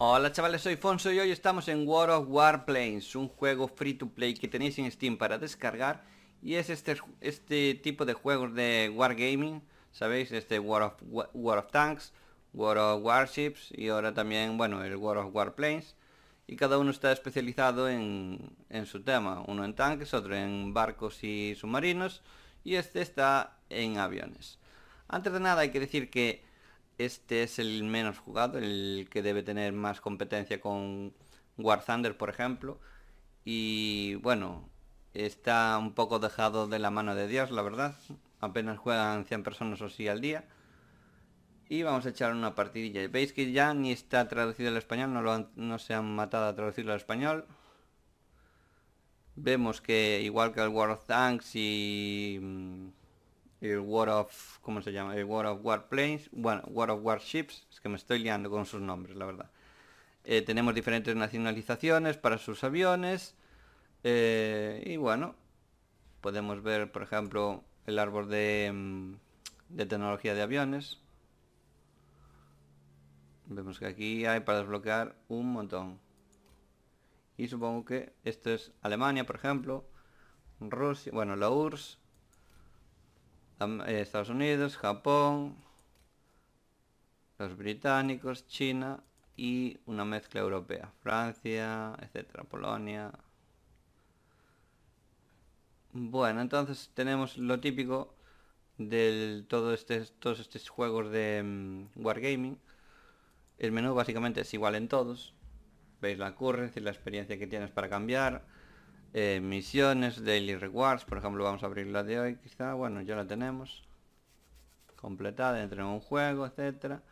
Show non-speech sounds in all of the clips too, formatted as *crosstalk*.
Hola chavales, soy Fonso y hoy estamos en War of Warplanes, un juego free to play que tenéis en Steam para descargar y es este, este tipo de juegos de wargaming, sabéis, este War of, War of Tanks, War of Warships y ahora también, bueno, el War of Warplanes y cada uno está especializado en, en su tema, uno en tanques, otro en barcos y submarinos y este está en aviones. Antes de nada hay que decir que este es el menos jugado, el que debe tener más competencia con War Thunder, por ejemplo. Y bueno, está un poco dejado de la mano de Dios, la verdad. Apenas juegan 100 personas o sí al día. Y vamos a echar una partidilla. Veis que ya ni está traducido al español, no, lo no se han matado a traducirlo al español. Vemos que igual que el War of Tanks y mm, el War of... ¿Cómo se llama? El War of Warplanes, Bueno, War of Warships, es que me estoy liando con sus nombres, la verdad. Eh, tenemos diferentes nacionalizaciones para sus aviones, eh, y bueno, podemos ver, por ejemplo, el árbol de, mm, de tecnología de aviones. Vemos que aquí hay para desbloquear un montón. Y supongo que esto es Alemania, por ejemplo, Rusia, bueno, la URSS, Estados Unidos, Japón, los británicos, China y una mezcla europea, Francia, etcétera, Polonia. Bueno, entonces tenemos lo típico de este, todos estos juegos de mm, Wargaming. El menú básicamente es igual en todos. Veis la currency, la experiencia que tienes para cambiar, eh, misiones, daily rewards, por ejemplo vamos a abrir la de hoy quizá, bueno ya la tenemos completada, entre en un juego, etcétera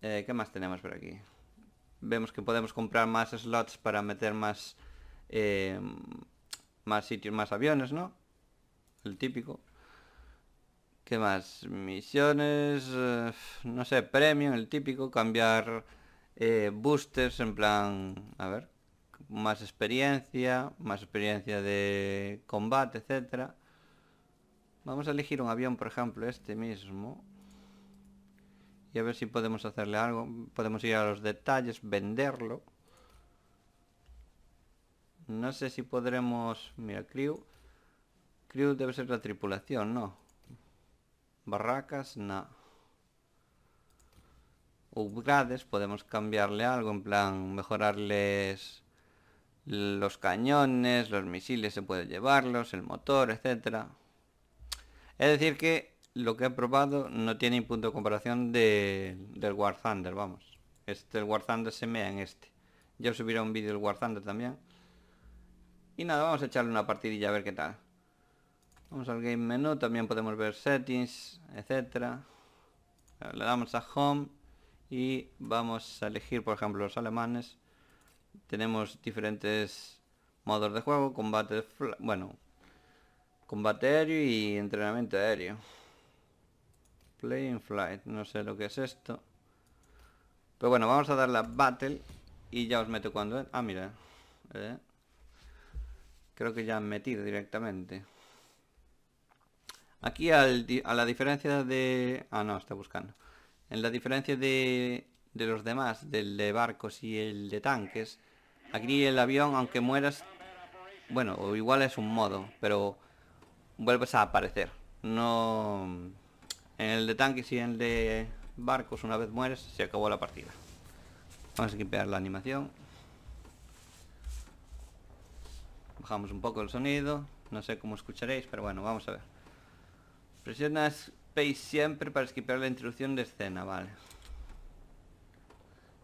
eh, ¿qué más tenemos por aquí? vemos que podemos comprar más slots para meter más em, más sitios, más aviones, ¿no? el típico ¿qué más? misiones, eh, no sé, premio, el típico, cambiar boosters en plan, a ver más experiencia, más experiencia de combate, etcétera. Vamos a elegir un avión, por ejemplo, este mismo. Y a ver si podemos hacerle algo. Podemos ir a los detalles, venderlo. No sé si podremos... Mira, crew. Crew debe ser la tripulación, ¿no? Barracas, no. Upgrades, podemos cambiarle algo, en plan, mejorarles los cañones, los misiles se puede llevarlos, el motor, etcétera. Es decir que lo que he probado no tiene punto de comparación del War Thunder, vamos. Este el War Thunder se mea en este. Ya subiré un vídeo del War Thunder también. Y nada, vamos a echarle una partidilla a ver qué tal. Vamos al game menú, también podemos ver settings, etcétera. Le damos a home y vamos a elegir, por ejemplo, los alemanes tenemos diferentes modos de juego, combate, bueno, combate aéreo y entrenamiento aéreo. playing flight, no sé lo que es esto. Pero bueno, vamos a dar la battle y ya os meto cuando... Ah, mira. Eh, creo que ya han metido directamente. Aquí al, a la diferencia de... Ah, no, está buscando. En la diferencia de de los demás, del de barcos y el de tanques. Aquí el avión, aunque mueras, bueno, o igual es un modo, pero vuelves a aparecer. No... En el de tanques y en el de barcos, una vez mueres, se acabó la partida. Vamos a skipear la animación. Bajamos un poco el sonido. No sé cómo escucharéis, pero bueno, vamos a ver. Presiona Space siempre para skipear la introducción de escena, vale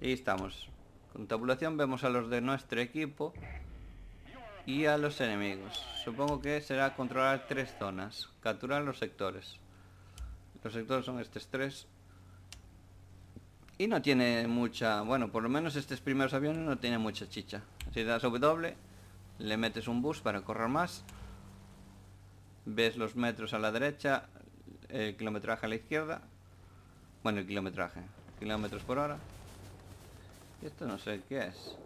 y estamos. Con tabulación vemos a los de nuestro equipo y a los enemigos. Supongo que será controlar tres zonas. Capturar los sectores. Los sectores son estos tres. Y no tiene mucha... Bueno, por lo menos estos primeros aviones no tiene mucha chicha. Si das W, le metes un bus para correr más. Ves los metros a la derecha, el kilometraje a la izquierda. Bueno, el kilometraje. Kilómetros por hora esto no sé qué es.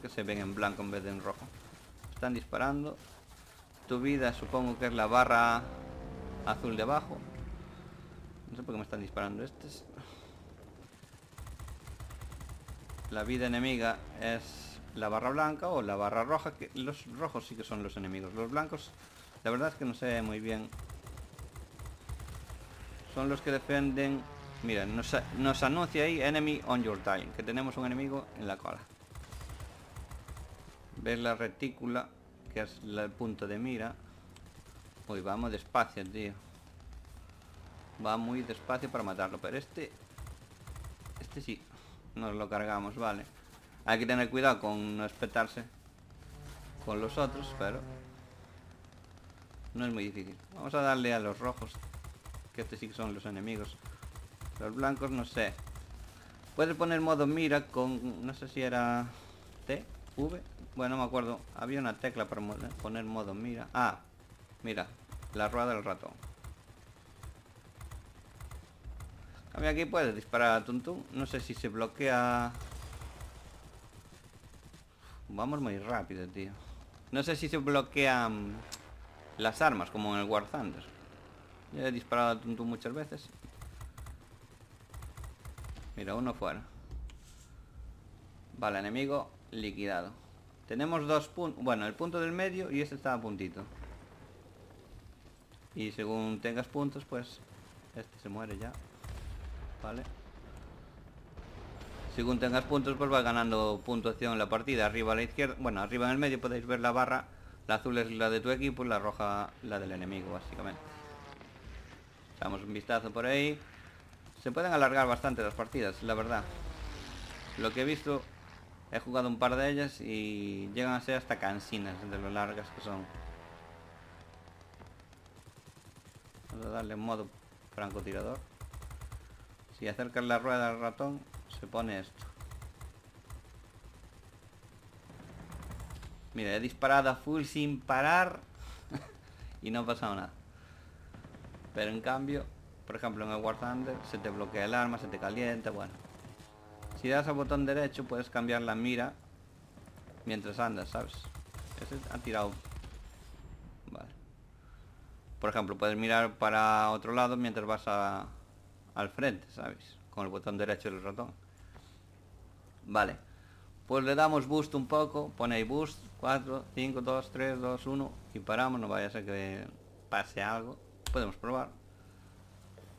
Que se ven en blanco en vez de en rojo. Están disparando. Tu vida supongo que es la barra azul de abajo. No sé por qué me están disparando estos. La vida enemiga es la barra blanca o la barra roja. Los rojos sí que son los enemigos. Los blancos, la verdad es que no sé muy bien. Son los que defienden Mira, nos, anuncia ahí Enemy on your time que tenemos un enemigo en la cola. ¿Ves la retícula? Que es el punto de mira. Uy, vamos despacio, tío. Va muy despacio para matarlo, pero este... Este sí. Nos lo cargamos, vale. Hay que tener cuidado con no espetarse con los otros, pero... No es muy difícil. Vamos a darle a los rojos, que este sí que son los enemigos. Los blancos no sé. Puedes poner modo mira con... No sé si era... T, V. Bueno, no me acuerdo. Había una tecla para poner modo mira. Ah, mira. La rueda del ratón. Cambia aquí puedes disparar a Tuntún. No sé si se bloquea... Vamos muy rápido, tío. No sé si se bloquean las armas, como en el War Thunder. Ya he disparado a Tuntún muchas veces Mira, uno fuera. Vale, enemigo liquidado. Tenemos dos puntos. Bueno, el punto del medio y este está a puntito. Y según tengas puntos, pues... Este se muere ya. Vale. Según tengas puntos, pues va ganando puntuación la partida. Arriba a la izquierda... Bueno, arriba en el medio podéis ver la barra. La azul es la de tu equipo, y la roja la del enemigo, básicamente. Damos un vistazo por ahí. Se pueden alargar bastante las partidas, la verdad. Lo que he visto, he jugado un par de ellas y llegan a ser hasta cansinas de lo largas que son. Vamos a darle modo francotirador. Si acercas la rueda al ratón, se pone esto. Mira, he disparado a full sin parar *laughs* y no ha pasado nada. Pero en cambio, por ejemplo, en el War se te bloquea el arma, se te calienta, bueno. Si das al botón derecho puedes cambiar la mira mientras andas, ¿sabes? Ese ha tirado... Vale. Por ejemplo, puedes mirar para otro lado mientras vas al frente, ¿sabes? Con el botón derecho del ratón. Vale. Pues le damos boost un poco, ponéis boost, 4, 5, 2, 3, 2, 1 y paramos, no vaya a ser que pase algo. Podemos probar.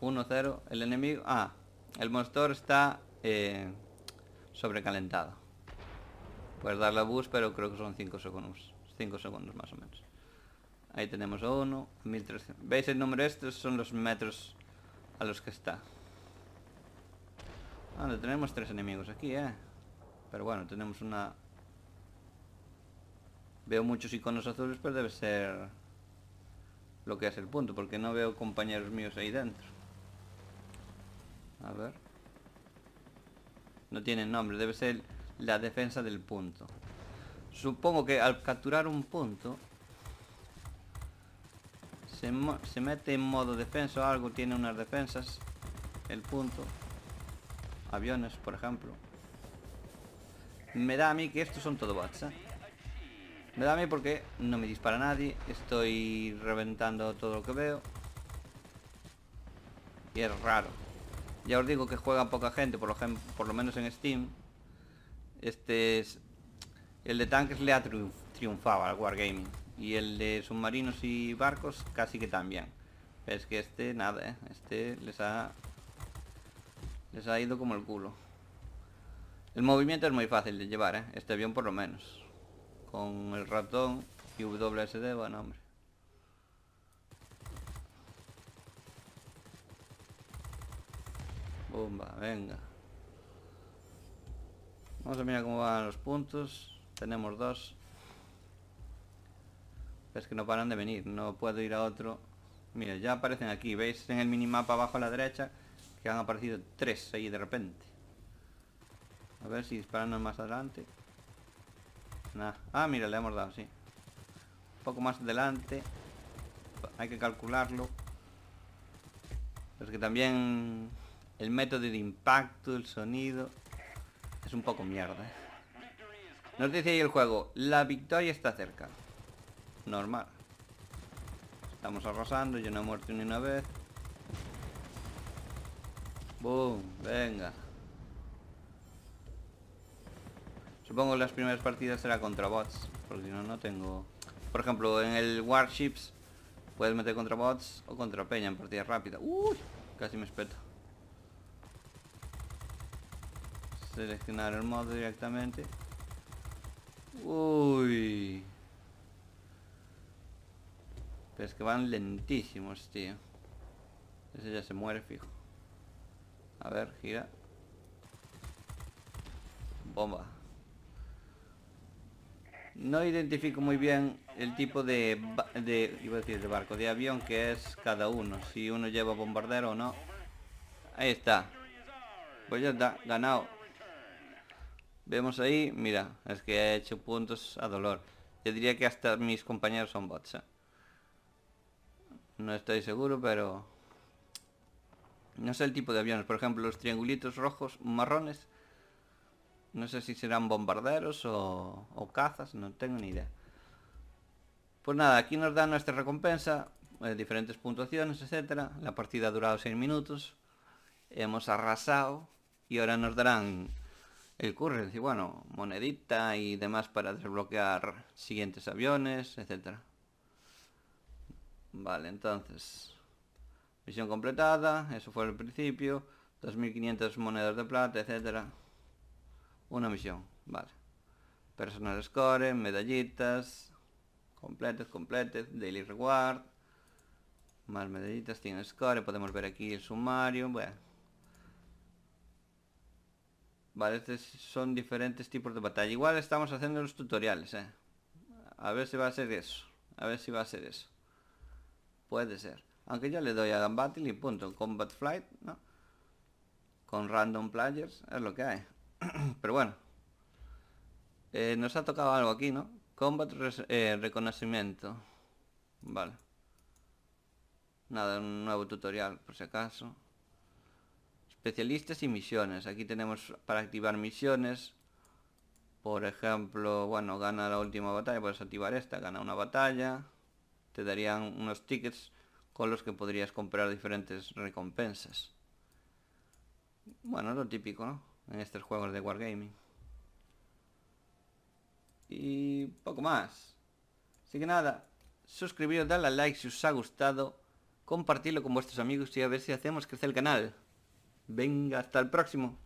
1-0. El enemigo... Ah, el monstruo está eh, sobrecalentado. Puedes darle a bus, pero creo que son 5 segundos. 5 segundos más o menos. Ahí tenemos uno 1, 1300. ¿Veis el número? Estos son los metros a los que está. Ah, tenemos tres enemigos aquí, ¿eh? Pero bueno, tenemos una... Veo muchos iconos azules, pero debe ser lo que es el punto, porque no veo compañeros míos ahí dentro. A ver. No tiene nombre, debe ser la defensa del punto. Supongo que al capturar un punto se, mete en modo defensa algo, tiene unas defensas. El punto. Aviones, por ejemplo. Me da a mí que estos son todo bots, ¿eh? Me da a mí porque no me dispara nadie. Estoy reventando todo lo que veo. Y es raro ya os digo que juega poca gente, por lo, por lo menos en Steam. Este es... El de tanques le ha triunfado al Wargaming. Y el de submarinos y barcos casi que también. Pero es que este, nada, eh, Este les ha... Les ha ido como el culo. El movimiento es muy fácil de llevar, ¿eh? Este avión por lo menos. Con el ratón y WSD, bueno, hombre. venga. Vamos a mirar cómo van los puntos. Tenemos dos. es que no paran de venir. No puedo ir a otro. Mira, ya aparecen aquí. ¿Veis en el minimapa abajo a la derecha? Que han aparecido tres ahí de repente. A ver si disparan más adelante. Nah. Ah, mira, le hemos dado, sí. Un poco más adelante. Hay que calcularlo. es que también el método de impacto, el sonido... Es un poco mierda. ¿eh? Nos dice ahí el juego, la victoria está cerca. Normal. Estamos arrasando, yo no he muerto ni una vez. Boom, venga. Supongo que las primeras partidas será contra bots, porque si no, no tengo... Por ejemplo, en el Warships puedes meter contra bots o contra peña en partidas rápida. Uy, casi me espeto. Seleccionar el modo directamente. Uy. Pero es que van lentísimos, tío. Ese ya se muere, fijo. A ver, gira. Bomba. No identifico muy bien el tipo de, de, iba a decir, de barco, de avión que es cada uno. Si uno lleva bombardero o no. Ahí está. Pues ya está, ganado. Vemos ahí, mira, es que he hecho puntos a dolor. Yo diría que hasta mis compañeros son bots. ¿eh? No estoy seguro, pero... No sé el tipo de aviones. Por ejemplo, los triangulitos rojos, marrones. No sé si serán bombarderos o, cazas, no tengo ni idea. Pues nada, aquí nos dan nuestra recompensa, eh, diferentes puntuaciones, etcétera. La partida ha durado 6 minutos. Hemos arrasado y ahora nos darán el currency, bueno, monedita y demás para desbloquear siguientes aviones, etcétera. Vale, entonces, misión completada, eso fue el principio, 2500 monedas de plata, etcétera. Una misión, vale. Personal score, medallitas, completos, completes, daily reward, más medallitas, tiene score, podemos ver aquí el sumario, bueno Vale, estos son diferentes tipos de batalla. Igual estamos haciendo los tutoriales, eh. A ver si va a ser eso. A ver si va a ser eso. Puede ser. Aunque yo le doy a Dan Battle y punto. Combat Flight, ¿no? Con random players, es lo que hay. *clears throat* Pero bueno. Eh, nos ha tocado algo aquí, ¿no? Combat eh, reconocimiento. Vale. Nada, un nuevo tutorial, por si acaso especialistas y misiones. Aquí tenemos para activar misiones. Por ejemplo, bueno, gana la última batalla, puedes activar esta, gana una batalla. Te darían unos tickets con los que podrías comprar diferentes recompensas. Bueno, lo típico, ¿no? En estos juegos de Wargaming. Y poco más. Así que nada, suscribiros, dadle a like si os ha gustado, compartirlo con vuestros amigos y a ver si hacemos crecer el canal. Venga, hasta el próximo.